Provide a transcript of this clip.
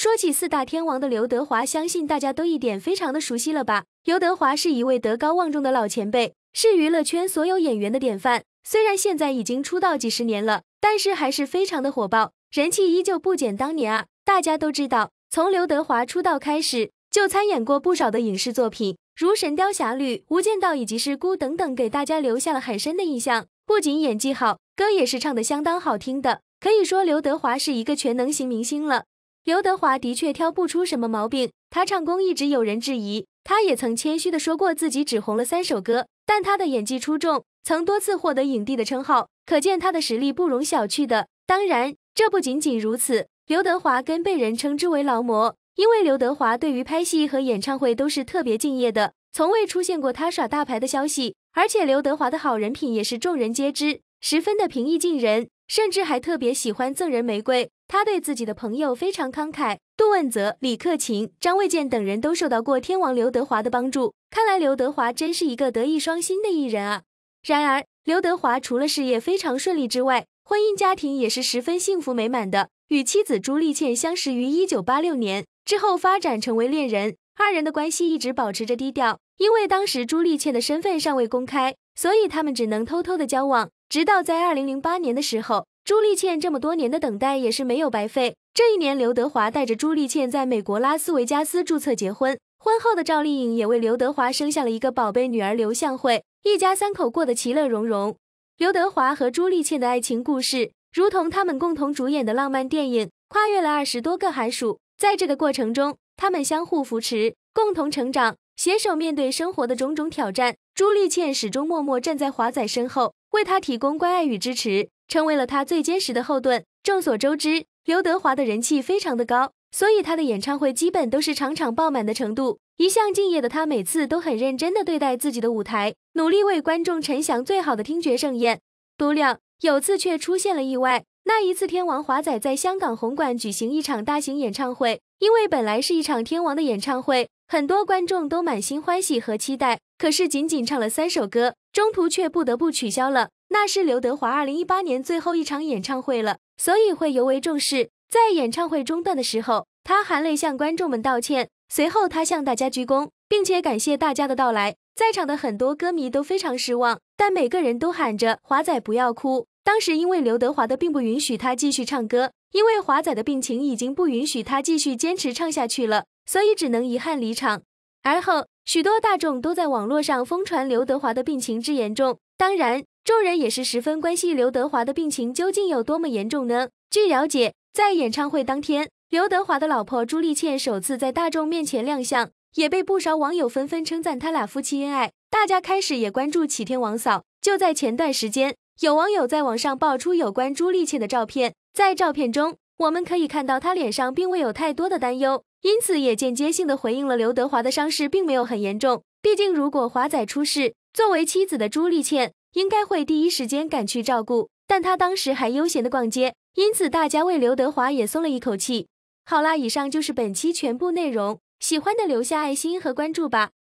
说起四大天王的刘德华，相信大家都一点非常的熟悉了吧？刘德华是一位德高望重的老前辈，是娱乐圈所有演员的典范。虽然现在已经出道几十年了，但是还是非常的火爆，人气依旧不减当年啊！大家都知道，从刘德华出道开始，就参演过不少的影视作品，如《神雕侠侣》、《无间道》以及《尸孤》等等，给大家留下了很深的印象。不仅演技好，歌也是唱得相当好听的，可以说刘德华是一个全能型明星了。刘德华的确挑不出什么毛病，他唱功一直有人质疑，他也曾谦虚的说过自己只红了三首歌。但他的演技出众，曾多次获得影帝的称号，可见他的实力不容小觑的。当然，这不仅仅如此，刘德华跟被人称之为劳模，因为刘德华对于拍戏和演唱会都是特别敬业的，从未出现过他耍大牌的消息。而且刘德华的好人品也是众人皆知。十分的平易近人，甚至还特别喜欢赠人玫瑰。他对自己的朋友非常慷慨，杜汶泽、李克勤、张卫健等人都受到过天王刘德华的帮助。看来刘德华真是一个德艺双馨的艺人啊！然而，刘德华除了事业非常顺利之外，婚姻家庭也是十分幸福美满的。与妻子朱丽倩相识于一九八六年之后，发展成为恋人。二人的关系一直保持着低调，因为当时朱丽倩的身份尚未公开，所以他们只能偷偷的交往。直到在二零零八年的时候，朱丽倩这么多年的等待也是没有白费。这一年，刘德华带着朱丽倩在美国拉斯维加斯注册结婚。婚后的赵丽颖也为刘德华生下了一个宝贝女儿刘向蕙，一家三口过得其乐融融。刘德华和朱丽倩的爱情故事，如同他们共同主演的浪漫电影，跨越了二十多个寒暑。在这个过程中，他们相互扶持，共同成长，携手面对生活的种种挑战。朱丽倩始终默默站在华仔身后。为他提供关爱与支持，成为了他最坚实的后盾。众所周知，刘德华的人气非常的高，所以他的演唱会基本都是场场爆满的程度。一向敬业的他，每次都很认真的对待自己的舞台，努力为观众呈祥最好的听觉盛宴。不料，有次却出现了意外。那一次，天王华仔在香港红馆举行一场大型演唱会，因为本来是一场天王的演唱会，很多观众都满心欢喜和期待。可是，仅仅唱了三首歌。中途却不得不取消了，那是刘德华二零一八年最后一场演唱会了，所以会尤为重视。在演唱会中断的时候，他含泪向观众们道歉，随后他向大家鞠躬，并且感谢大家的到来。在场的很多歌迷都非常失望，但每个人都喊着“华仔不要哭”。当时因为刘德华的并不允许他继续唱歌，因为华仔的病情已经不允许他继续坚持唱下去了，所以只能遗憾离场。而后。许多大众都在网络上疯传刘德华的病情之严重，当然，众人也是十分关心刘德华的病情究竟有多么严重呢？据了解，在演唱会当天，刘德华的老婆朱丽倩首次在大众面前亮相，也被不少网友纷纷称赞他俩夫妻恩爱，大家开始也关注起天王嫂。就在前段时间，有网友在网上爆出有关朱丽倩的照片，在照片中。我们可以看到他脸上并未有太多的担忧，因此也间接性的回应了刘德华的伤势并没有很严重。毕竟如果华仔出事，作为妻子的朱丽倩应该会第一时间赶去照顾，但他当时还悠闲的逛街，因此大家为刘德华也松了一口气。好啦，以上就是本期全部内容，喜欢的留下爱心和关注吧。